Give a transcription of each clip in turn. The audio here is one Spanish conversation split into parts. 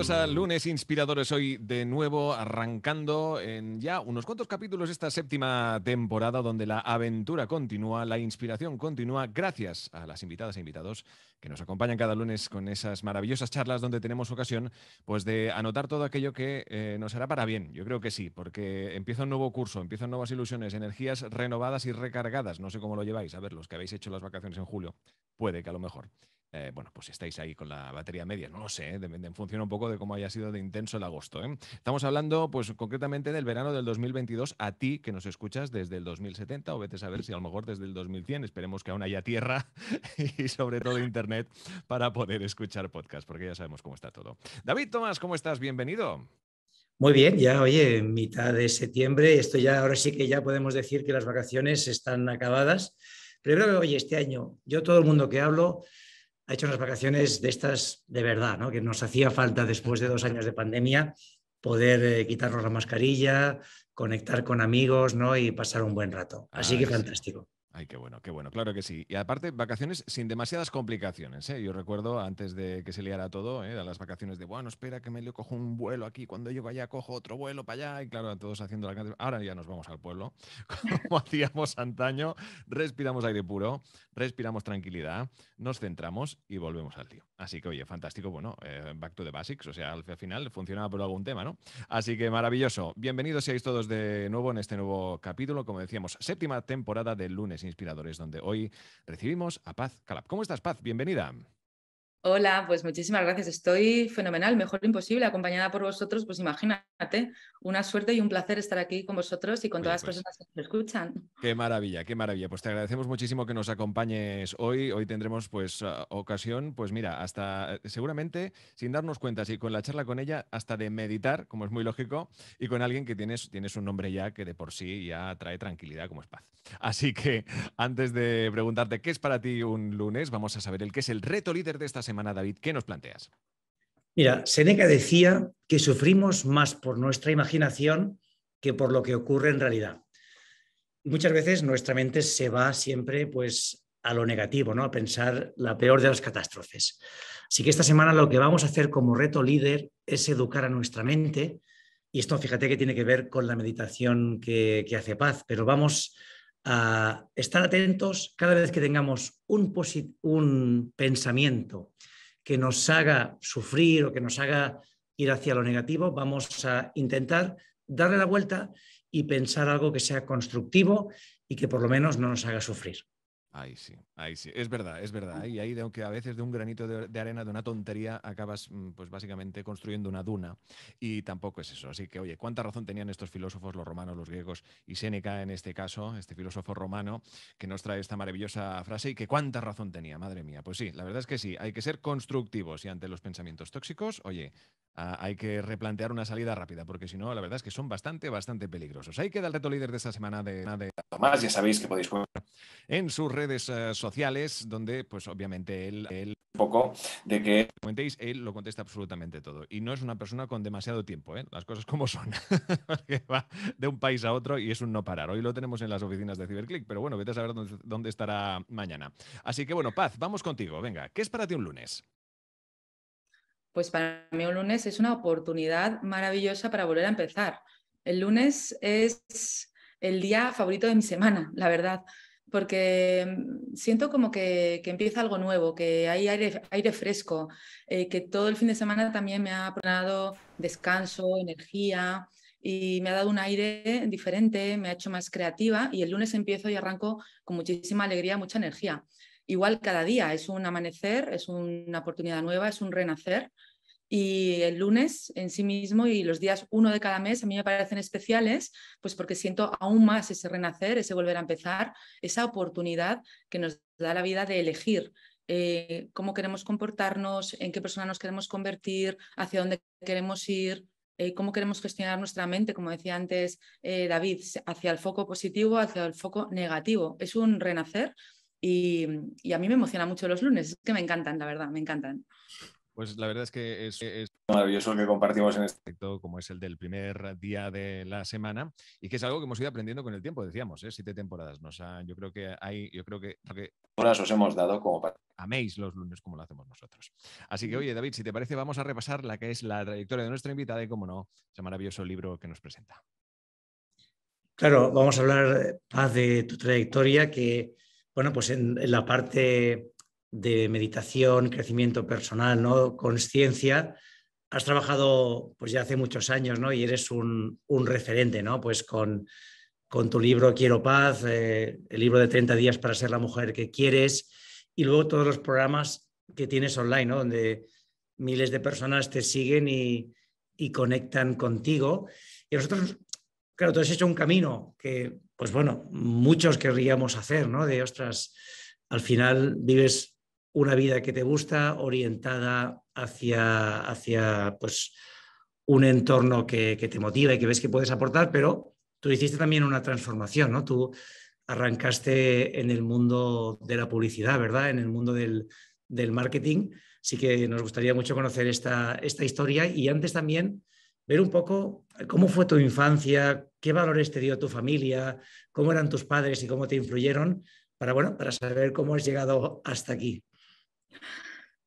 Bienvenidos a Lunes Inspiradores, hoy de nuevo arrancando en ya unos cuantos capítulos esta séptima temporada donde la aventura continúa, la inspiración continúa, gracias a las invitadas e invitados que nos acompañan cada lunes con esas maravillosas charlas donde tenemos ocasión pues de anotar todo aquello que eh, nos hará para bien, yo creo que sí, porque empieza un nuevo curso, empiezan nuevas ilusiones, energías renovadas y recargadas, no sé cómo lo lleváis, a ver, los que habéis hecho las vacaciones en julio, puede que a lo mejor. Eh, bueno, pues si estáis ahí con la batería media, no lo sé, ¿eh? depende, en función un poco de cómo haya sido de intenso el agosto. ¿eh? Estamos hablando, pues concretamente del verano del 2022, a ti que nos escuchas desde el 2070, o vete a ver si a lo mejor desde el 2100, esperemos que aún haya tierra y sobre todo internet para poder escuchar podcast, porque ya sabemos cómo está todo. David Tomás, ¿cómo estás? Bienvenido. Muy bien, ya oye, mitad de septiembre, esto ya ahora sí que ya podemos decir que las vacaciones están acabadas. Pero creo que, oye, este año, yo todo el mundo que hablo, ha hecho unas vacaciones de estas de verdad, ¿no? que nos hacía falta después de dos años de pandemia poder eh, quitarnos la mascarilla, conectar con amigos ¿no? y pasar un buen rato. Así que fantástico. Ay, qué bueno, qué bueno, claro que sí. Y aparte, vacaciones sin demasiadas complicaciones. ¿eh? Yo recuerdo antes de que se liara todo, ¿eh? las vacaciones de, bueno, espera que me le cojo un vuelo aquí, cuando llego allá cojo otro vuelo para allá, y claro, todos haciendo la cantidad. Ahora ya nos vamos al pueblo, como hacíamos antaño, respiramos aire puro, respiramos tranquilidad, nos centramos y volvemos al tío. Así que, oye, fantástico. Bueno, eh, back to the basics. O sea, al, final funcionaba por algún tema, ¿no? Así que maravilloso. Bienvenidos seáis todos de nuevo en este nuevo capítulo. Como decíamos, séptima temporada de Lunes Inspiradores, donde hoy recibimos a Paz Calab. ¿Cómo estás, Paz? Bienvenida. Hola, pues muchísimas gracias. Estoy fenomenal, mejor imposible, acompañada por vosotros. Pues imagínate, una suerte y un placer estar aquí con vosotros y con todas las pues personas que nos escuchan. Qué maravilla, qué maravilla. Pues te agradecemos muchísimo que nos acompañes hoy. Hoy tendremos pues ah, ocasión, pues mira, hasta eh, seguramente sin darnos cuenta, y con la charla con ella, hasta de meditar, como es muy lógico, y con alguien que tienes, tienes un nombre ya que de por sí ya trae tranquilidad como es paz. Así que antes de preguntarte qué es para ti un lunes, vamos a saber el que es el reto líder de esta semana semana, David. ¿Qué nos planteas? Mira, Seneca decía que sufrimos más por nuestra imaginación que por lo que ocurre en realidad. muchas veces nuestra mente se va siempre pues, a lo negativo, ¿no? a pensar la peor de las catástrofes. Así que esta semana lo que vamos a hacer como reto líder es educar a nuestra mente. Y esto fíjate que tiene que ver con la meditación que, que hace paz, pero vamos a estar atentos cada vez que tengamos un, un pensamiento que nos haga sufrir o que nos haga ir hacia lo negativo, vamos a intentar darle la vuelta y pensar algo que sea constructivo y que por lo menos no nos haga sufrir. Ahí sí, ahí sí. Es verdad, es verdad. Y ahí, aunque a veces de un granito de, arena, de una tontería, acabas, mm, pues básicamente construyendo una duna. Y tampoco es eso. Así que, oye, ¿cuánta razón tenían estos filósofos, los romanos, los griegos y Seneca en este caso, este filósofo romano, que nos trae esta maravillosa frase y que cuánta razón tenía, madre mía? Pues sí, la verdad es que sí, hay que ser constructivos y ante los pensamientos tóxicos, oye, ah, hay que replantear una salida rápida, porque si no, la verdad es que son bastante, bastante peligrosos. Ahí queda el reto líder de esta semana de, de... más. Ya sabéis que podéis jugar en su redes eh, sociales, donde pues obviamente él... poco de que... Comentéis, él lo contesta absolutamente todo. Y no es una persona con demasiado tiempo, ¿eh? las cosas como son. va de un país a otro y es un no parar. Hoy lo tenemos en las oficinas de Ciberclick, pero bueno, vete a saber dónde, dónde estará mañana. Así que bueno, Paz, vamos contigo. Venga, ¿qué es para ti un lunes? Pues para mí un lunes es una oportunidad maravillosa para volver a empezar. El lunes es el día favorito de mi semana, la verdad porque mm, siento como que, empieza algo nuevo, que hay aire, fresco, eh, que todo el fin de semana también me ha dado descanso, energía y me ha dado un aire diferente, me ha hecho más creativa y el lunes empiezo y arranco con muchísima alegría, mucha energía. Igual cada día es un amanecer, es una oportunidad nueva, es un renacer y el lunes en sí mismo y los días uno de cada mes a mí me parecen especiales, pues porque siento aún más ese renacer, ese volver a empezar, esa oportunidad que nos da la vida de elegir eh, cómo queremos comportarnos, en qué persona nos queremos convertir, hacia dónde queremos ir, eh, cómo queremos gestionar nuestra mente, como decía antes eh, David, hacia el foco positivo, hacia el foco negativo. Es un renacer y, y a mí me emociona mucho los lunes, es que me encantan, la verdad, me encantan. Pues la verdad es que es, maravilloso maravilloso que compartimos en este como es el del primer día de la semana y que es algo que hemos ido aprendiendo con el tiempo, decíamos, ¿eh? siete temporadas. yo creo que hay, yo creo que, horas os hemos dado como para améis los lunes como lo hacemos nosotros. Así que oye, David, si te parece, vamos a repasar la que es la trayectoria de nuestra invitada y como no, ese maravilloso libro que nos presenta. Claro, vamos a hablar más eh, de tu trayectoria que bueno, pues en la parte de meditación, crecimiento personal, ¿no? Conciencia. Has trabajado pues ya hace muchos años, ¿no? Y eres un, referente, ¿no? Pues con, con tu libro Quiero Paz, eh, el libro de 30 días para ser la mujer que quieres y luego todos los programas que tienes online, Donde miles de personas te siguen y, conectan contigo. Y nosotros, claro, tú has hecho un camino que, pues bueno, muchos querríamos hacer, ¿no? De, ostras, al final vives una vida que te gusta, orientada hacia, hacia pues, un entorno que, te motiva y que ves que puedes aportar, pero tú hiciste también una transformación, ¿no? Tú arrancaste en el mundo de la publicidad, ¿verdad? En el mundo del, del marketing. Así que nos gustaría mucho conocer esta, esta historia y antes también ver un poco cómo fue tu infancia, qué valores te dio tu familia, cómo eran tus padres y cómo te influyeron para, bueno, para saber cómo has llegado hasta aquí.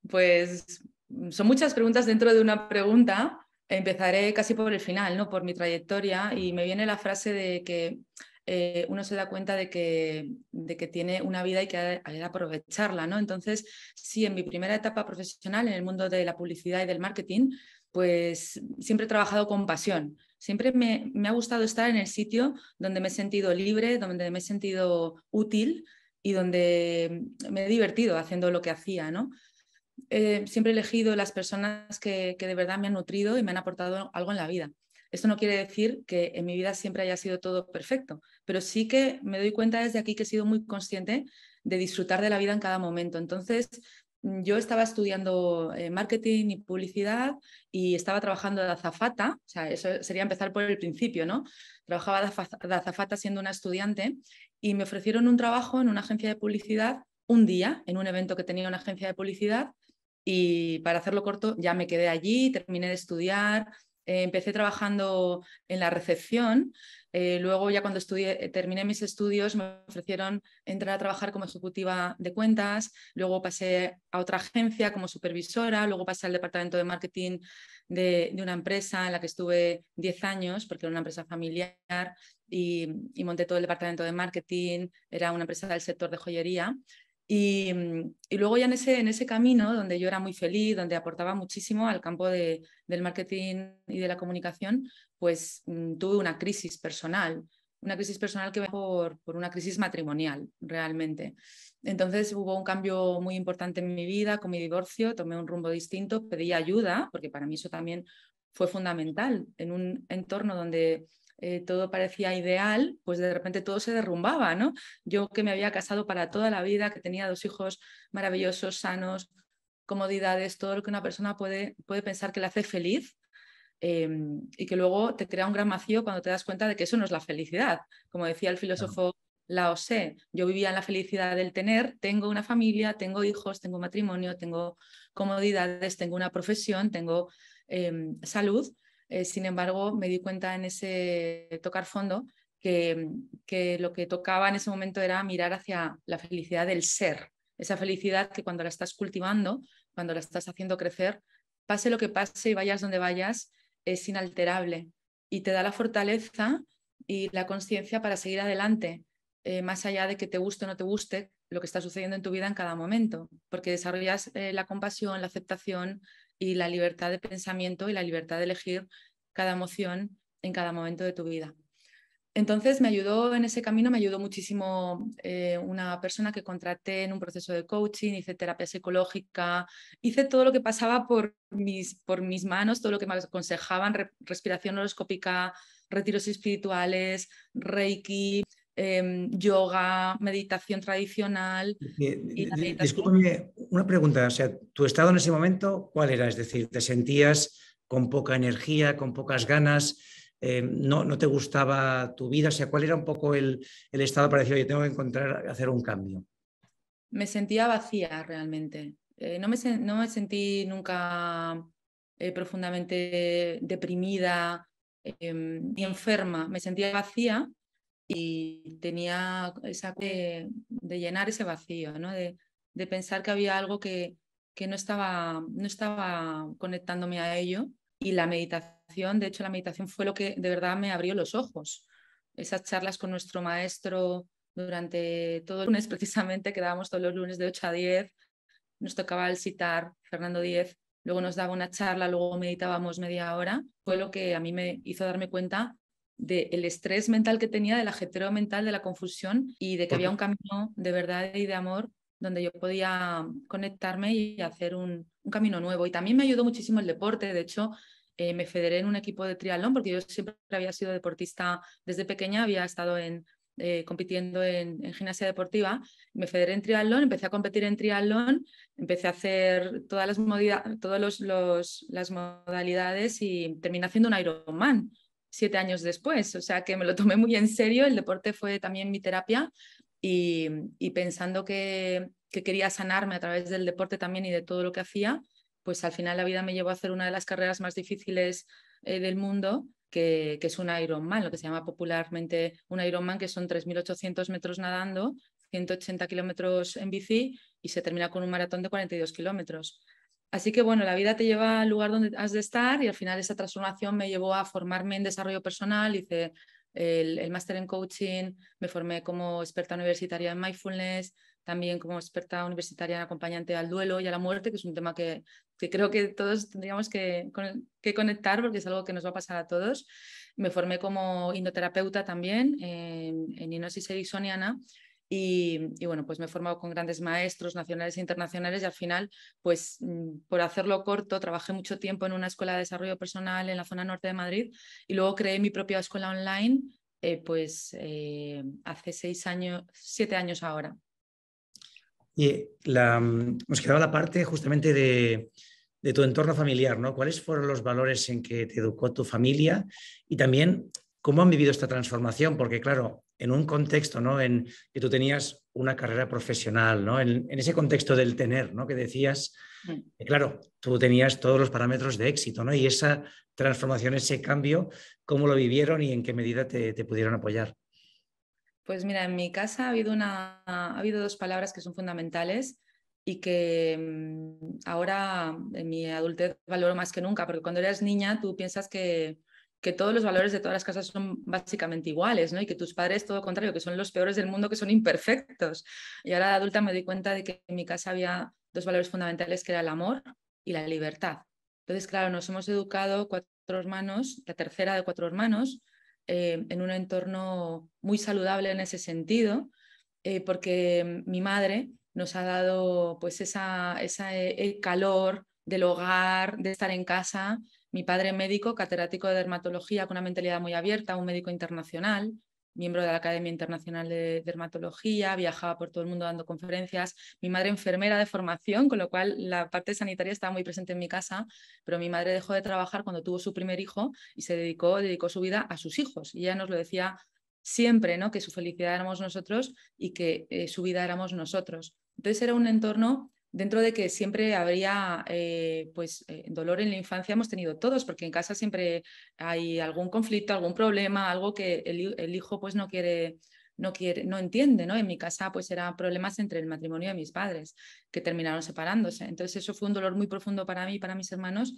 Pues son muchas preguntas dentro de una pregunta. Empezaré casi por el final, ¿no? Por mi trayectoria y me viene la frase de que eh, uno se da cuenta de que, tiene una vida y que hay que aprovecharla, ¿no? Entonces, sí, en mi primera etapa profesional en el mundo de la publicidad y del marketing, pues siempre he trabajado con pasión. Siempre me ha gustado estar en el sitio donde me he sentido libre, donde me he sentido útil y donde me he divertido haciendo lo que hacía, ¿no? Eh, siempre he elegido las personas que, de verdad me han nutrido y me han aportado algo en la vida. Esto no quiere decir que en mi vida siempre haya sido todo perfecto, pero sí que me doy cuenta desde aquí que he sido muy consciente de disfrutar de la vida en cada momento. Entonces, yo estaba estudiando eh, marketing y publicidad y estaba trabajando de azafata, o sea, eso sería empezar por el principio, ¿no? Trabajaba de azafata siendo una estudiante y me ofrecieron un trabajo en una agencia de publicidad un día, en un evento que tenía una agencia de publicidad y para hacerlo corto ya me quedé allí, terminé de estudiar, eh, empecé trabajando en la recepción, eh, luego ya cuando eh, terminé mis estudios me ofrecieron entrar a trabajar como ejecutiva de cuentas, luego pasé a otra agencia como supervisora, luego pasé al departamento de marketing de, de una empresa en la que estuve 10 años porque era una empresa familiar y, monté todo el departamento de marketing, era una empresa del sector de joyería. Mm, y, luego ya en ese, en ese camino, donde yo era muy feliz, donde aportaba muchísimo al campo del marketing y de la comunicación, pues mm, tuve una crisis personal, una crisis personal que va por, por una crisis matrimonial, realmente. Entonces hubo un cambio muy importante en mi vida con mi divorcio, tomé un rumbo distinto, pedí ayuda, porque para mí eso también fue fundamental en un entorno donde eh, todo parecía ideal, pues de repente todo se derrumbaba, ¿no? Yo que me había casado para toda la vida, que tenía dos hijos maravillosos, sanos, comodidades, todo lo que una persona puede, puede pensar que le hace feliz, em, y que luego te crea un gran vacío cuando te das cuenta de que eso no es la felicidad. Como decía el filósofo Lao Tse, yo vivía en la felicidad del tener, tengo una familia, tengo hijos, tengo matrimonio, tengo comodidades, tengo una profesión, tengo em, salud, eh, sin embargo, me di cuenta en ese tocar fondo que, lo que tocaba en ese momento era mirar hacia la felicidad del ser, esa felicidad que cuando la estás cultivando, cuando la estás haciendo crecer, pase lo que pase y vayas donde vayas, es inalterable y te da la fortaleza y la conciencia para seguir adelante, eh, más allá de que te guste o no te guste lo que está sucediendo en tu vida en cada momento, porque desarrollas eh, la compasión, la aceptación, y la libertad de pensamiento y la libertad de elegir cada emoción en cada momento de tu vida. Entonces me ayudó en ese camino, me ayudó muchísimo eh, una persona que contraté en un proceso de coaching, hice terapia psicológica, hice todo lo que pasaba por mis, por mis manos, todo lo que me aconsejaban, respiración horoscópica, retiros espirituales, reiki, Em, yoga, meditación tradicional. disculpe, una pregunta. O sea, tu estado en ese momento, ¿cuál era? Es decir, ¿te sentías con poca energía, con pocas ganas? Eh, no, te gustaba tu vida? O ¿cuál era un poco el, estado para decir, oye, tengo que encontrar, hacer un cambio? Me sentía vacía realmente. Eh, no, no, me, sentí nunca eh, profundamente deprimida em, ni enferma. Me sentía vacía y tenía esa de, de llenar ese vacío, ¿no? de, de pensar que había algo que, que, no, estaba, no estaba conectándome a ello y la meditación, de hecho la meditación fue lo que de verdad me abrió los ojos. Esas charlas con nuestro maestro durante todo el lunes precisamente, quedábamos todos los lunes de 8 a 10, nos tocaba el citar Fernando 10, luego nos daba una charla, luego meditábamos media hora, fue lo que a mí me hizo darme cuenta del estrés mental que tenía, del ajetreo mental, de la confusión y de que había un camino de verdad y de amor donde yo podía conectarme y hacer un, camino nuevo. Y también me ayudó muchísimo el deporte. De hecho, eh, me federé en un equipo de triatlón porque yo siempre había sido deportista desde pequeña, había estado en, eh, compitiendo en, gimnasia deportiva. Me federé en triatlón, empecé a competir en triatlón, empecé a hacer todas las, las modalidades y terminé haciendo un Ironman siete años después. O sea que me lo tomé muy en serio, el deporte fue también mi terapia y, pensando que, quería sanarme a través del deporte también y de todo lo que hacía, pues al final la vida me llevó a hacer una de las carreras más difíciles eh, del mundo. Que, que, es un Ironman, lo que se llama popularmente un Ironman, que son 3.800 metros nadando, 180 kilómetros en bici y se termina con un maratón de 42 kilómetros. Así que bueno, la vida te lleva al lugar donde has de estar y al final esa transformación me llevó a formarme en desarrollo personal, hice el, máster en coaching, me formé como experta universitaria en mindfulness, también como experta universitaria en acompañante al duelo y a la muerte, que es un tema que, creo que todos tendríamos que, que, conectar porque es algo que nos va a pasar a todos. Me formé como indoterapeuta también en, en hipnosis ericksoniana y, bueno, pues me he formado con grandes maestros nacionales e internacionales y al final, pues mm, por hacerlo corto, trabajé mucho tiempo en una escuela de desarrollo personal en la zona norte de Madrid y luego creé mi propia escuela online, eh, pues eh, hace seis años, siete años ahora. Y la, mm, nos quedaba la parte justamente de tu entorno familiar, ¿no? ¿Cuáles fueron los valores en que te educó tu familia? Y también ¿Cómo han vivido esta transformación? Porque claro, en un contexto, ¿no? En que tú tenías una carrera profesional, ¿no? En, ese contexto del tener, ¿no? Que decías, mm. claro, tú tenías todos los parámetros de éxito, ¿no? Y esa transformación, ese cambio, ¿cómo lo vivieron y en qué medida te, te pudieron apoyar? Pues mira, en mi casa ha habido, una, ha habido dos palabras que son fundamentales y que mm, ahora en mi adultez valoro más que nunca, porque cuando eras niña tú piensas que que todos los valores de todas las casas son básicamente iguales, ¿no? Y que tus padres, todo contrario, que son los peores del mundo, que son imperfectos. Y ahora de adulta me di cuenta de que en mi casa había dos valores fundamentales, que era el amor y la libertad. Entonces, claro, nos hemos educado cuatro hermanos, la tercera de cuatro hermanos, eh, en un entorno muy saludable en ese sentido, eh, porque mi madre nos ha dado pues esa, esa, eh, el calor del hogar, de estar en casa, mi padre médico, catedrático de dermatología con una mentalidad muy abierta, un médico internacional, miembro de la Academia Internacional de Dermatología, viajaba por todo el mundo dando conferencias, mi madre enfermera de formación, con lo cual la parte sanitaria estaba muy presente en mi casa, pero mi madre dejó de trabajar cuando tuvo su primer hijo y se dedicó, dedicó su vida a sus hijos. Y ella nos lo decía siempre, ¿no? que su felicidad éramos nosotros y que eh, su vida éramos nosotros. Entonces era un entorno dentro de que siempre habría eh, pues, eh, dolor en la infancia, hemos tenido todos, porque en casa siempre hay algún conflicto, algún problema, algo que el, hijo pues, no quiere no quiere, no entiende, ¿no? En mi casa pues eran problemas entre el matrimonio de mis padres que terminaron separándose. Entonces eso fue un dolor muy profundo para mí y para mis hermanos,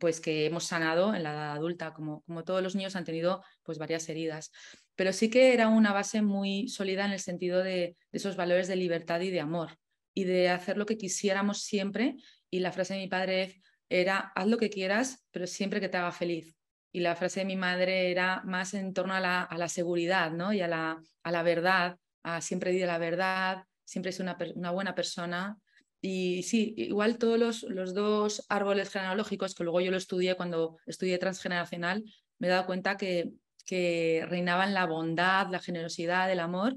pues que hemos sanado en la edad adulta, como, como todos los niños han tenido pues varias heridas. Pero sí que era una base muy sólida en el sentido de esos valores de libertad y de amor y de hacer lo que quisiéramos siempre. Y la frase de mi padre era, haz lo que quieras, pero siempre que te haga feliz. Y la frase de mi madre era más en torno a la, seguridad ¿no? y a la, a la verdad, a siempre di la verdad, siempre es una, una buena persona. Y sí, igual todos los, dos árboles genealógicos, que luego yo lo estudié cuando estudié transgeneracional, me he dado cuenta que, que reinaban la bondad, la generosidad, el amor,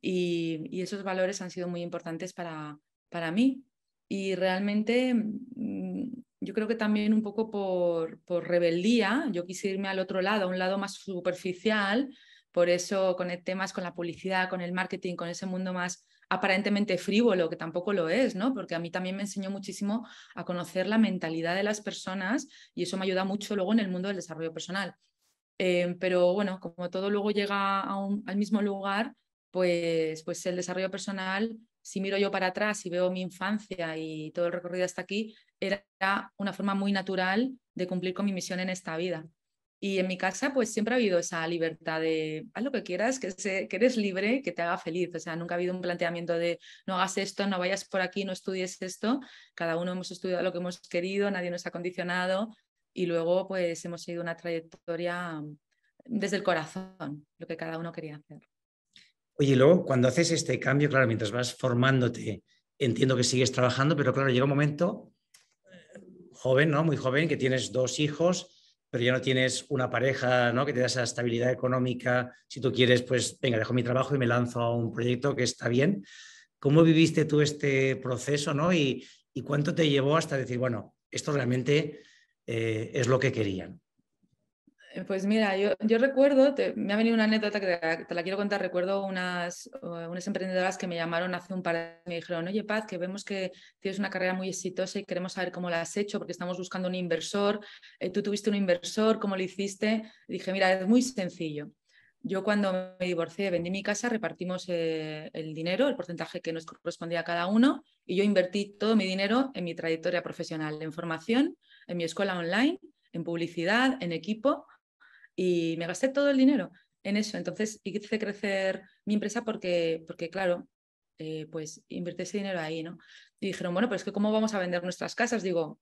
y, esos valores han sido muy importantes para, mí. Y realmente mm, yo creo que también un poco por, rebeldía, yo quise irme al otro lado, a un lado más superficial, por eso conecté más con la publicidad, con el marketing, con ese mundo más aparentemente frívolo, que tampoco lo es, ¿no? Porque a mí también me enseñó muchísimo a conocer la mentalidad de las personas y eso me ayuda mucho luego en el mundo del desarrollo personal. Eh, pero bueno, como todo luego llega al mismo lugar, pues, pues, el desarrollo personal, si miro yo para atrás y veo mi infancia y todo el recorrido hasta aquí, era una forma muy natural de cumplir con mi misión en esta vida. Y en mi casa, pues siempre ha habido esa libertad de haz lo que quieras, que, que eres libre, que te haga feliz. O sea, nunca ha habido un planteamiento de no hagas esto, no vayas por aquí, no estudies esto. Cada uno hemos estudiado lo que hemos querido, nadie nos ha condicionado. Y luego, pues hemos seguido una trayectoria desde el corazón, lo que cada uno quería hacer. Oye, luego cuando haces este cambio, claro, mientras vas formándote, entiendo que sigues trabajando, pero claro, llega un momento eh, joven, ¿no? Muy joven, que tienes dos hijos, pero ya no tienes una pareja ¿no? que te da esa estabilidad económica. Si tú quieres, pues venga, dejo mi trabajo y me lanzo a un proyecto que está bien. ¿Cómo viviste tú este proceso ¿no? y, cuánto te llevó hasta decir, bueno, esto realmente eh, es lo que querían? Eh, pues mira, yo, recuerdo, me ha venido una anécdota que te, la quiero contar. Recuerdo unas, eh, unas, emprendedoras que me llamaron hace un par de años y me dijeron, oye Paz, que vemos que tienes una carrera muy exitosa y queremos saber cómo la has hecho porque estamos buscando un inversor. Eh, tú tuviste un inversor, ¿cómo lo hiciste? dije, mira, es muy sencillo. Yo cuando me divorcié, vendí mi casa, repartimos el dinero, el porcentaje que nos correspondía a cada uno, y yo invertí todo mi dinero en mi trayectoria profesional, en formación, en mi escuela online, en publicidad, en equipo, y me gasté todo el dinero en eso. Entonces hice crecer mi empresa porque, porque claro, eh, pues invertí ese dinero ahí, ¿no? Y dijeron, bueno, pero es que ¿cómo vamos a vender nuestras casas? Digo,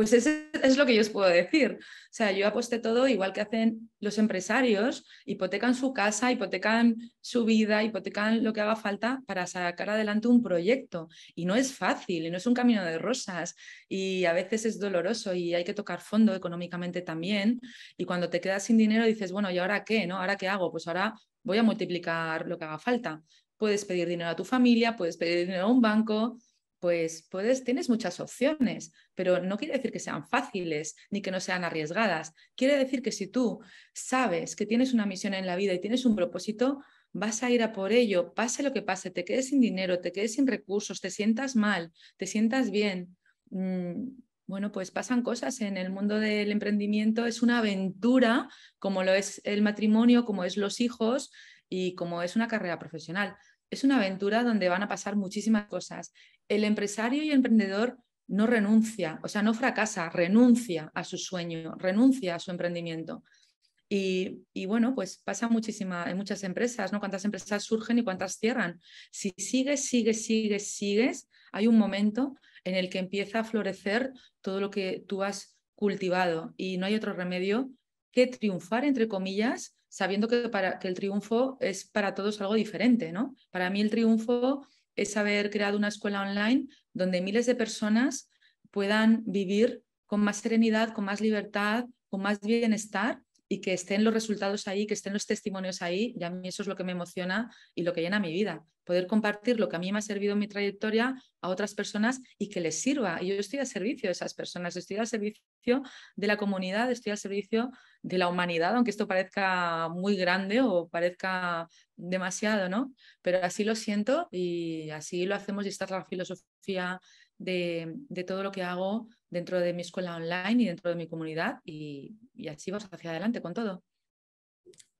pues eso es lo que yo os puedo decir. O sea, yo aposté todo igual que hacen los empresarios, hipotecan su casa, hipotecan su vida, hipotecan lo que haga falta para sacar adelante un proyecto. Y no es fácil, y no es un camino de rosas, y a veces es doloroso y hay que tocar fondo económicamente también. Y cuando te quedas sin dinero dices, bueno, ¿y ahora qué? ¿No? ¿Ahora qué hago? Pues ahora voy a multiplicar lo que haga falta. Puedes pedir dinero a tu familia, puedes pedir dinero a un banco, pues tienes muchas opciones, pero no quiere decir que sean fáciles ni que no sean arriesgadas. Quiere decir que si tú sabes que tienes una misión en la vida y tienes un propósito, vas a ir a por ello, pase lo que pase, te quedes sin dinero, te quedes sin recursos, te sientas mal, te sientas bien. Mm, bueno, pues pasan cosas en el mundo del emprendimiento, es una aventura, como lo es el matrimonio, como es los hijos y como es una carrera profesional. Es una aventura donde van a pasar muchísimas cosas el empresario y el emprendedor no renuncia, o sea, no fracasa, renuncia a su sueño, renuncia a su emprendimiento. Y, bueno, pues pasa muchísima en muchas empresas, ¿no? Cuántas empresas surgen y cuántas cierran. Si sigues, sigues, sigues, sigues, hay un momento en el que empieza a florecer todo lo que tú has cultivado y no hay otro remedio que triunfar, entre comillas, sabiendo que, para, que el triunfo es para todos algo diferente, ¿no? Para mí el triunfo es haber creado una escuela online donde miles de personas puedan vivir con más serenidad, con más libertad, con más bienestar y que estén los resultados ahí, que estén los testimonios ahí. Y a mí eso es lo que me emociona y lo que llena mi vida poder compartir lo que a mí me ha servido en mi trayectoria a otras personas y que les sirva. Y yo estoy al servicio de esas personas, estoy al servicio de la comunidad, estoy al servicio de la humanidad, aunque esto parezca muy grande o parezca demasiado, ¿no? Pero así lo siento y así lo hacemos y esta es la filosofía de, todo lo que hago dentro de mi escuela online y dentro de mi comunidad y, y así vamos hacia adelante con todo.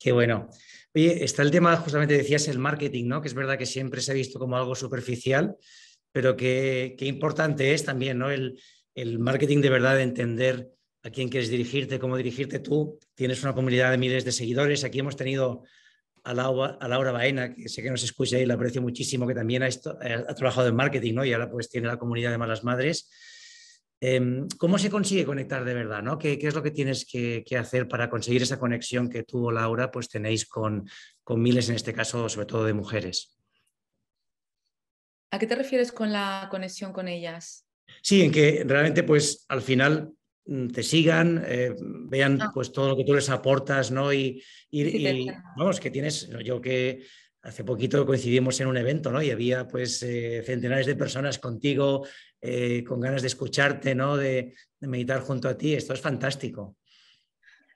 Qué bueno. Oye, está el tema, justamente decías, el marketing, ¿no? Que es verdad que siempre se ha visto como algo superficial, pero que, importante es también, ¿no? El, marketing de verdad, entender a quién quieres dirigirte, cómo dirigirte tú. Tienes una comunidad de miles de seguidores. Aquí hemos tenido a Laura, Baena, que sé que nos escucha y la aprecio muchísimo, que también ha, ha trabajado en marketing, ¿no? Y ahora pues tiene la comunidad de Malas Madres. Em, ¿Cómo se consigue conectar de verdad? ¿Qué, es lo que tienes que, hacer para conseguir esa conexión que tú, Laura, pues tenéis con, miles, en este caso, sobre todo de mujeres? ¿A qué te refieres con la conexión con ellas? Sí, en que realmente, pues al final mm, te sigan, eh, vean ah. pues todo lo que tú les aportas, ¿no? Y, vamos, que tienes, yo que hace poquito coincidimos en un evento, ¿no? Y había pues eh, centenares de personas contigo eh, con ganas de escucharte, ¿no? De, meditar junto a ti. Esto es fantástico.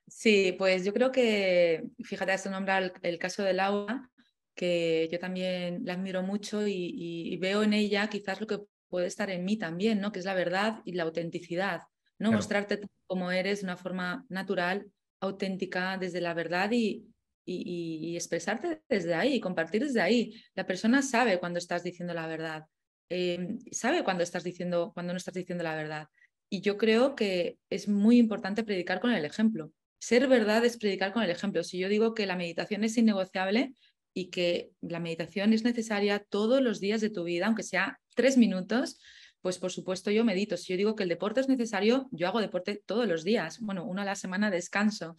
Sí, pues yo creo que, fíjate, has nombrado el, el, caso de Laura, que yo también la admiro mucho y, veo en ella quizás lo que puede estar en mí también, ¿no? Que es la verdad y la autenticidad, ¿no? Mostrarte como eres de una forma natural, auténtica, desde la verdad y, y, expresarte desde ahí, compartir desde ahí. La persona sabe cuando estás diciendo la verdad. Em, sabe cuando, estás diciendo, cuando no estás diciendo la verdad. Y yo creo que es muy importante predicar con el ejemplo. Ser verdad es predicar con el ejemplo. Si yo digo que la meditación es innegociable y que la meditación es necesaria todos los días de tu vida, aunque sea tres minutos, pues por supuesto yo medito. Si yo digo que el deporte es necesario, yo hago deporte todos los días, bueno, una a la semana descanso.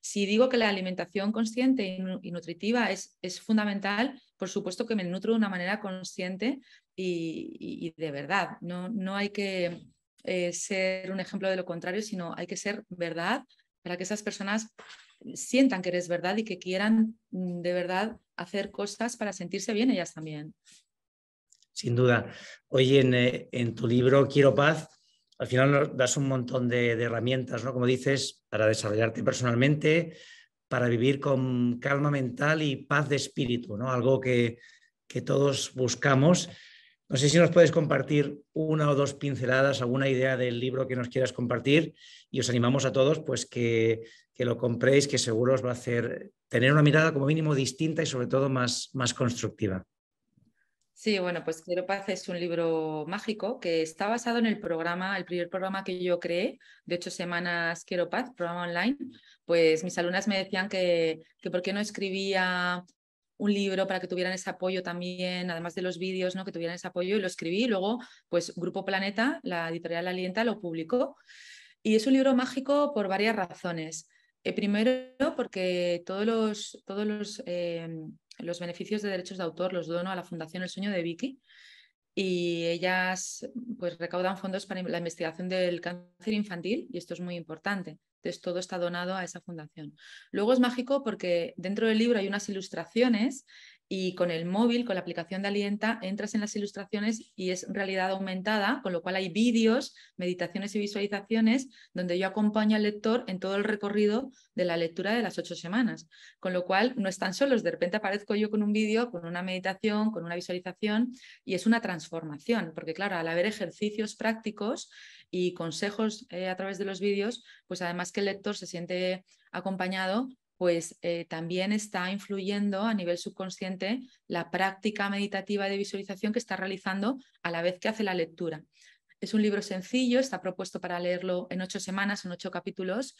Si digo que la alimentación consciente y nutritiva es, es fundamental, por supuesto que me nutro de una manera consciente y, de verdad. No, no hay que eh, ser un ejemplo de lo contrario, sino hay que ser verdad para que esas personas sientan que eres verdad y que quieran mm, de verdad hacer cosas para sentirse bien ellas también. Sin duda. Oye, eh, en, tu libro Quiero Paz, al final nos das un montón de, de herramientas, ¿no? Como dices, para desarrollarte personalmente, para vivir con calma mental y paz de espíritu, ¿no? Algo que, todos buscamos. No sé si nos puedes compartir una o dos pinceladas, alguna idea del libro que nos quieras compartir y os animamos a todos pues que, que lo compréis, que seguro os va a hacer tener una mirada como mínimo distinta y sobre todo más, más constructiva. Sí, bueno, pues Quiero Paz es un libro mágico que está basado en el programa, el primer programa que yo creé, de ocho semanas Quiero Paz, programa online. Pues mis alumnas me decían que, que por qué no escribía un libro para que tuvieran ese apoyo también, además de los vídeos, ¿no? que tuvieran ese apoyo y lo escribí. Y luego, pues Grupo Planeta, la editorial Alienta, lo publicó. Y es un libro mágico por varias razones. Eh, primero, porque todos los, todos los eh, los beneficios de derechos de autor los dono a la Fundación El Sueño de Vicky y ellas pues recaudan fondos para la investigación del cáncer infantil y esto es muy importante. Entonces todo está donado a esa fundación. Luego es mágico porque dentro del libro hay unas ilustraciones y con el móvil, con la aplicación de Alienta, entras en las ilustraciones y es realidad aumentada, con lo cual hay vídeos, meditaciones y visualizaciones donde yo acompaño al lector en todo el recorrido de la lectura de las ocho semanas. Con lo cual no están solos, de repente aparezco yo con un vídeo, con una meditación, con una visualización y es una transformación, porque claro, al haber ejercicios prácticos y consejos eh, a través de los vídeos, pues además que el lector se siente acompañado pues eh, también está influyendo a nivel subconsciente la práctica meditativa de visualización que está realizando a la vez que hace la lectura. Es un libro sencillo, está propuesto para leerlo en ocho semanas, en ocho capítulos,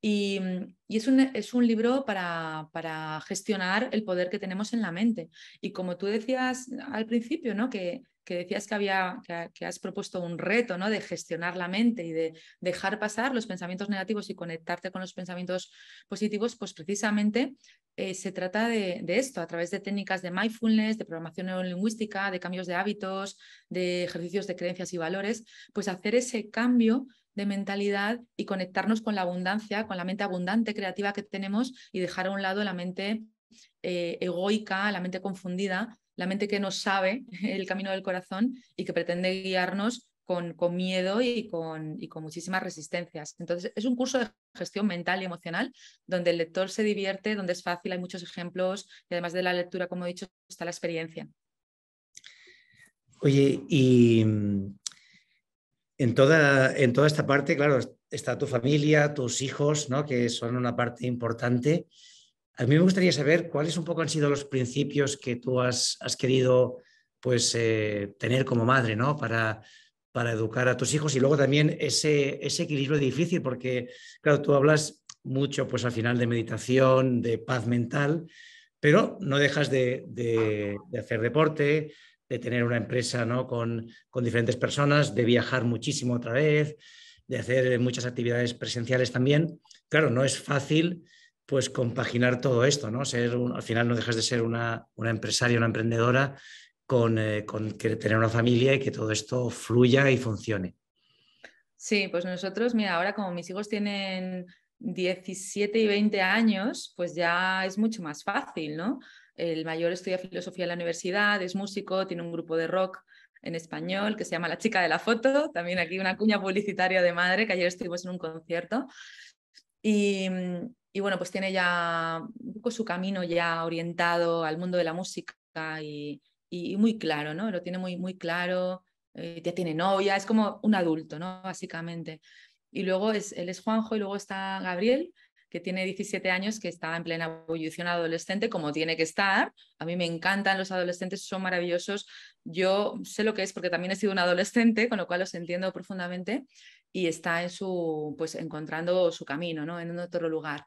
y, mm, es, un, es, un, libro para, para, gestionar el poder que tenemos en la mente. Y como tú decías al principio, ¿no? que que decías que, había, que, has propuesto un reto ¿no? de gestionar la mente y de dejar pasar los pensamientos negativos y conectarte con los pensamientos positivos, pues precisamente eh, se trata de, esto, a través de técnicas de mindfulness, de programación neurolingüística, de cambios de hábitos, de ejercicios de creencias y valores, pues hacer ese cambio de mentalidad y conectarnos con la abundancia, con la mente abundante, creativa que tenemos y dejar a un lado la mente eh, egoica, la mente confundida la mente que no sabe el camino del corazón y que pretende guiarnos con, miedo y con, muchísimas resistencias. Entonces, es un curso de gestión mental y emocional donde el lector se divierte, donde es fácil, hay muchos ejemplos y además de la lectura, como he dicho, está la experiencia. Oye, y mm, en toda, en toda esta parte, claro, está tu familia, tus hijos, ¿no? que son una parte importante. A mí me gustaría saber cuáles un poco han sido los principios que tú has, querido pues, eh, tener como madre, ¿no? Para, educar a tus hijos y luego también ese, equilibrio difícil, porque, claro, tú hablas mucho, pues al final, de meditación, de paz mental, pero no dejas de, hacer deporte, de tener una empresa ¿no? con, con diferentes personas, de viajar muchísimo otra vez, de hacer muchas actividades presenciales también. Claro, no es fácil pues compaginar todo esto, ¿no? Ser al final no dejas de ser una, una empresaria, una emprendedora con, eh, con tener una familia y que todo esto fluya y funcione. Sí, pues nosotros, mira, ahora como mis hijos tienen 17 y 20 años, pues ya es mucho más fácil, ¿no? El mayor estudia filosofía en la universidad, es músico, tiene un grupo de rock en español que se llama La chica de la foto, también aquí una cuña publicitaria de madre, que ayer estuvimos en un concierto. Y, y bueno, pues tiene ya un poco su camino ya orientado al mundo de la música y, muy claro, ¿no? Lo tiene muy, muy claro, eh, ya tiene novia, es como un adulto, ¿no? Básicamente. Y luego es, él es Juanjo y luego está Gabriel, que tiene 17 años, que está en plena evolución adolescente, como tiene que estar. A mí me encantan los adolescentes, son maravillosos. Yo sé lo que es porque también he sido un adolescente, con lo cual los entiendo profundamente y está en su, pues encontrando su camino, ¿no? En otro lugar.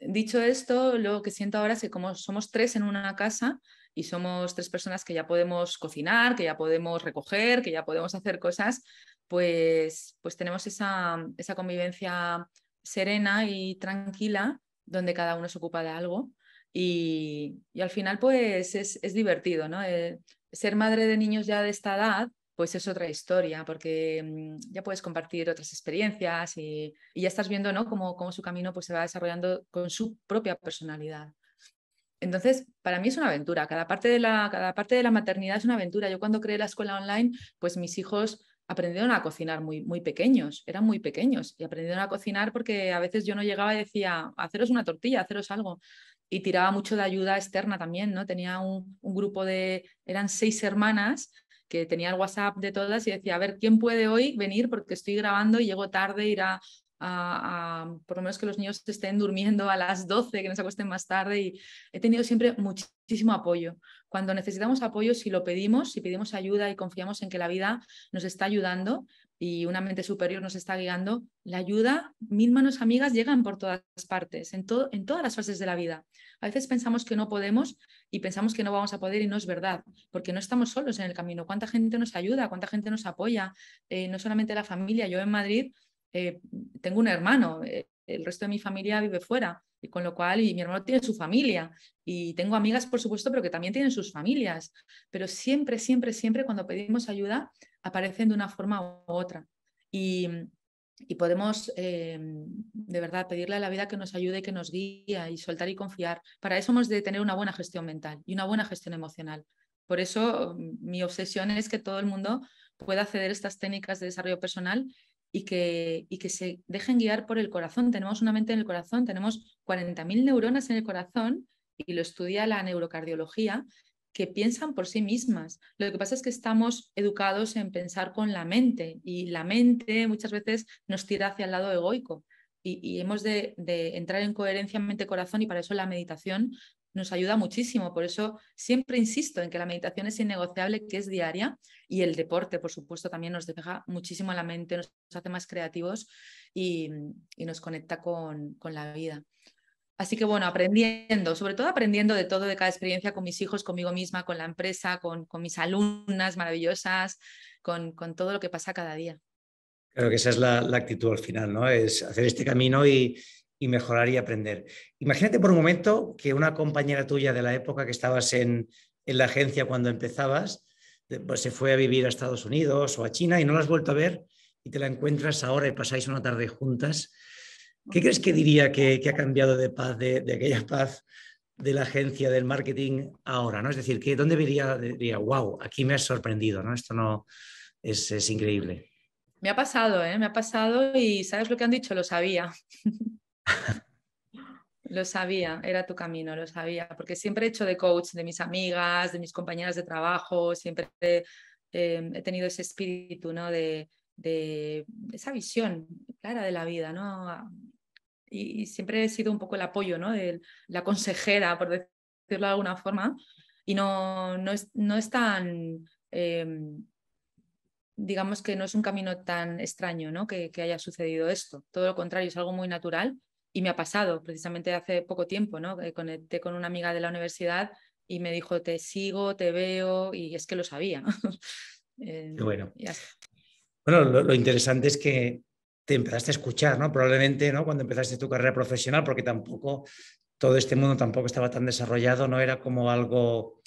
Dicho esto, lo que siento ahora es que como somos tres en una casa y somos tres personas que ya podemos cocinar, que ya podemos recoger, que ya podemos hacer cosas, pues, pues tenemos esa, esa convivencia serena y tranquila donde cada uno se ocupa de algo y, y al final pues es, divertido, ¿no? Eh, ser madre de niños ya de esta edad pues es otra historia, porque mm, ya puedes compartir otras experiencias y, ya estás viendo ¿no? cómo, cómo, su camino pues, se va desarrollando con su propia personalidad. Entonces, para mí es una aventura, cada parte, de la, cada parte de la maternidad es una aventura. Yo cuando creé la escuela online, pues mis hijos aprendieron a cocinar muy, muy pequeños, eran muy pequeños y aprendieron a cocinar porque a veces yo no llegaba y decía, haceros una tortilla, haceros algo. Y tiraba mucho de ayuda externa también, ¿no? Tenía un grupo de, eran seis hermanas que tenía el WhatsApp de todas y decía, a ver, ¿quién puede hoy venir? Porque estoy grabando y llego tarde, irá a, por lo menos que los niños estén durmiendo a las 12, que nos acuesten más tarde. Y he tenido siempre muchísimo apoyo. Cuando necesitamos apoyo, si lo pedimos, si pedimos ayuda y confiamos en que la vida nos está ayudando, y una mente superior nos está guiando, la ayuda, mil manos amigas llegan por todas partes, en, en todas las fases de la vida. A veces pensamos que no podemos y pensamos que no vamos a poder y no es verdad, porque no estamos solos en el camino. ¿Cuánta gente nos ayuda? ¿Cuánta gente nos apoya? Eh, no solamente la familia, yo en Madrid eh, tengo un hermano, eh, el resto de mi familia vive fuera, y con lo cual y mi hermano tiene su familia y tengo amigas, por supuesto, pero que también tienen sus familias. Pero siempre, siempre, siempre cuando pedimos ayuda, aparecen de una forma u otra. Y, podemos eh, de verdad pedirle a la vida que nos ayude que nos guíe y soltar y confiar. Para eso hemos de tener una buena gestión mental y una buena gestión emocional. Por eso mm, mi obsesión es que todo el mundo pueda acceder a estas técnicas de desarrollo personal y que, y que se dejen guiar por el corazón. Tenemos una mente en el corazón, tenemos 40.000 neuronas en el corazón y lo estudia la neurocardiología que piensan por sí mismas. Lo que pasa es que estamos educados en pensar con la mente y la mente muchas veces nos tira hacia el lado egoico y, hemos de, entrar en coherencia mente-corazón y para eso la meditación nos ayuda muchísimo. Por eso siempre insisto en que la meditación es innegociable, que es diaria y el deporte, por supuesto, también nos deja muchísimo la mente, nos hace más creativos y, nos conecta con la vida. Así que bueno, aprendiendo, sobre todo aprendiendo de todo, de cada experiencia con mis hijos, conmigo misma, con la empresa, con, mis alumnas maravillosas, con, todo lo que pasa cada día. Creo que esa es la, actitud al final, ¿no? Es hacer este camino y, y, mejorar y aprender. Imagínate por un momento que una compañera tuya de la época que estabas en, en la agencia cuando empezabas, pues se fue a vivir a Estados Unidos o a China y no la has vuelto a ver y te la encuentras ahora y pasáis una tarde juntas ¿Qué crees que diría que, ha cambiado de paz, de, aquella paz de la agencia del marketing ahora? ¿no? Es decir, ¿dónde vería, diría, wow, aquí me has sorprendido, ¿no? Esto no es, increíble. Me ha pasado, ¿eh? me ha pasado y ¿sabes lo que han dicho? Lo sabía. Lo sabía, era tu camino, lo sabía, porque siempre he hecho de coach de mis amigas, de mis compañeras de trabajo, siempre eh, he tenido ese espíritu, ¿no? De, de, esa visión clara de la vida, ¿no? y siempre he sido un poco el apoyo, ¿no? la consejera, por decirlo de alguna forma, y no, no, es, tan, em, digamos que no es un camino tan extraño, ¿no? Que, haya sucedido esto, todo lo contrario, es algo muy natural y me ha pasado precisamente hace poco tiempo, ¿no? Conecté con una amiga de la universidad y me dijo, te sigo, te veo, y es que lo sabía. Em, bueno. Bueno, lo interesante es que te empezaste a escuchar, ¿no? Probablemente, ¿no? Cuando empezaste tu carrera profesional, porque tampoco todo este mundo tampoco estaba tan desarrollado, no era como algo,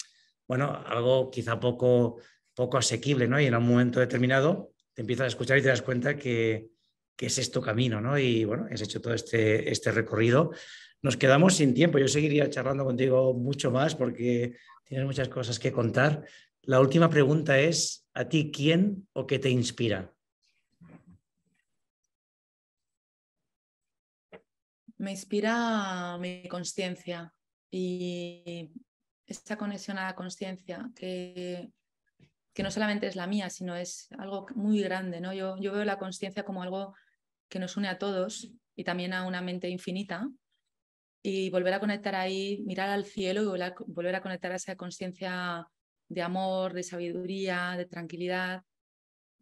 bueno, algo quizá poco, poco asequible, ¿no? Y en un momento determinado te empiezas a escuchar y te das cuenta que, ese es tu camino, ¿no? Y bueno, has hecho todo este, este recorrido. Nos quedamos sin tiempo, yo seguiría charlando contigo mucho más porque tienes muchas cosas que contar. La última pregunta es, ¿a ti quién o qué te inspira? me inspira mi conciencia y esta conexión a la conciencia que, que, no solamente es la mía, sino es algo muy grande. ¿no? Yo, yo veo la conciencia como algo que nos une a todos y también a una mente infinita. Y volver a conectar ahí, mirar al cielo y volver a, conectar a esa conciencia de amor, de sabiduría, de tranquilidad,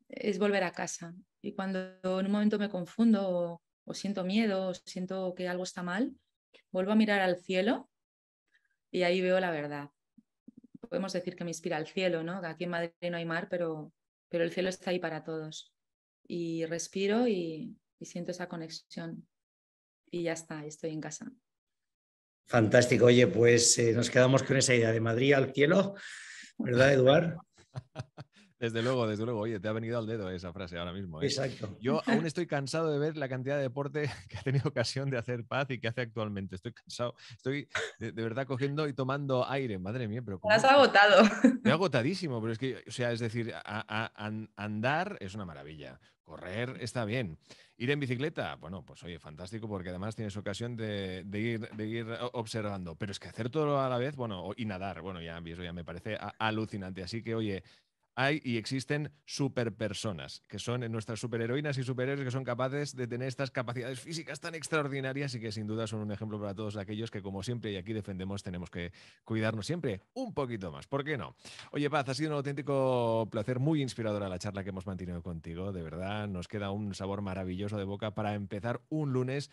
es volver a casa. Y cuando en un momento me confundo o siento miedo, o siento que algo está mal, vuelvo a mirar al cielo y ahí veo la verdad. Podemos decir que me inspira el cielo, ¿no? Aquí en Madrid no hay mar, pero, pero el cielo está ahí para todos. Y respiro y, siento esa conexión. Y ya está, estoy en casa. Fantástico. Oye, pues eh, nos quedamos con esa idea de Madrid al cielo, ¿verdad, Eduard? Desde luego, desde luego. Oye, te ha venido al dedo esa frase ahora mismo. ¿eh? Exacto. Yo aún estoy cansado de ver la cantidad de deporte que ha tenido ocasión de hacer Paz y que hace actualmente. Estoy cansado. Estoy de, verdad cogiendo y tomando aire. Madre mía, pero... has agotado. Estoy agotadísimo, pero es que, o sea, es decir, andar es una maravilla. Correr está bien. Ir en bicicleta, bueno, pues oye, fantástico porque además tienes ocasión de, ir, ir observando. Pero es que hacer todo a la vez, bueno, y nadar, bueno, ya, eso ya me parece alucinante. Así que, oye, hay y existen superpersonas, que son nuestras superheroínas y superhéroes que son capaces de tener estas capacidades físicas tan extraordinarias y que sin duda son un ejemplo para todos aquellos que, como siempre, y aquí defendemos, tenemos que cuidarnos siempre un poquito más. ¿Por qué no? Oye, Paz, ha sido un auténtico placer, muy inspiradora la charla que hemos mantenido contigo. De verdad, nos queda un sabor maravilloso de boca para empezar un lunes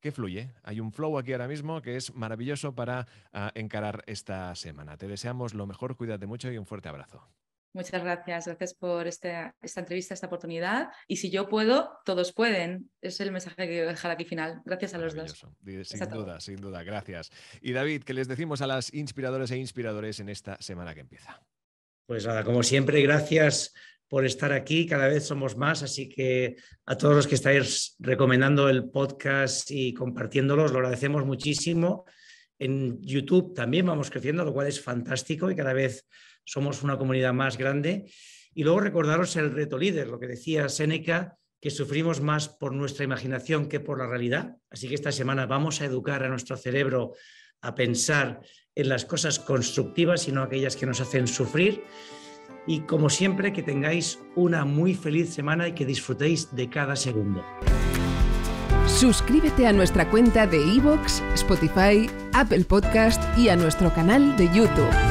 que fluye. Hay un flow aquí ahora mismo que es maravilloso para ah, encarar esta semana. Te deseamos lo mejor, cuídate mucho y un fuerte abrazo. Muchas gracias, gracias por esta, entrevista, esta oportunidad. Y si yo puedo, todos pueden. Es el mensaje que quiero dejar aquí final. Gracias a los dos. Sin duda, sin duda, gracias. Y David, ¿qué les decimos a las inspiradoras e inspiradores en esta semana que empieza? Pues nada, como siempre, gracias por estar aquí. Cada vez somos más, así que a todos los que estáis recomendando el podcast y compartiéndolos, lo agradecemos muchísimo. En YouTube también vamos creciendo, lo cual es fantástico y cada vez somos una comunidad más grande. Y luego recordaros el reto líder, lo que decía Seneca, que sufrimos más por nuestra imaginación que por la realidad. Así que esta semana vamos a educar a nuestro cerebro a pensar en las cosas constructivas y no aquellas que nos hacen sufrir. Y como siempre, que tengáis una muy feliz semana y que disfrutéis de cada segundo. Suscríbete a nuestra cuenta de iVoox, Spotify, Apple Podcast y a nuestro canal de YouTube.